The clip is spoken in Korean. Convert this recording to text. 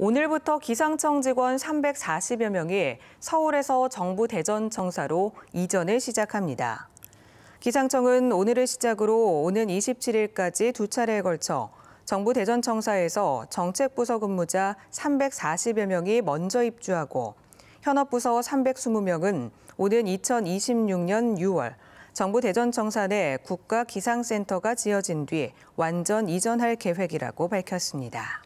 오늘부터 기상청 직원 340여 명이 서울에서 정부 대전 청사로 이전을 시작합니다. 기상청은 오늘을 시작으로 오는 27일까지 두 차례에 걸쳐 정부 대전청사에서 정책부서 근무자 340여 명이 먼저 입주하고 현업부서 320명은 오는 2026년 6월 정부 대전청사 내 국가기상센터가 지어진 뒤 완전 이전할 계획이라고 밝혔습니다.